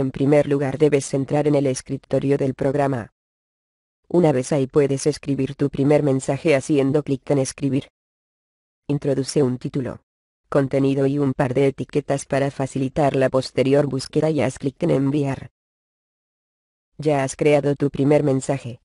En primer lugar debes entrar en el escritorio del programa. Una vez ahí puedes escribir tu primer mensaje haciendo clic en escribir. Introduce un título, contenido y un par de etiquetas para facilitar la posterior búsqueda y haz clic en enviar. Ya has creado tu primer mensaje.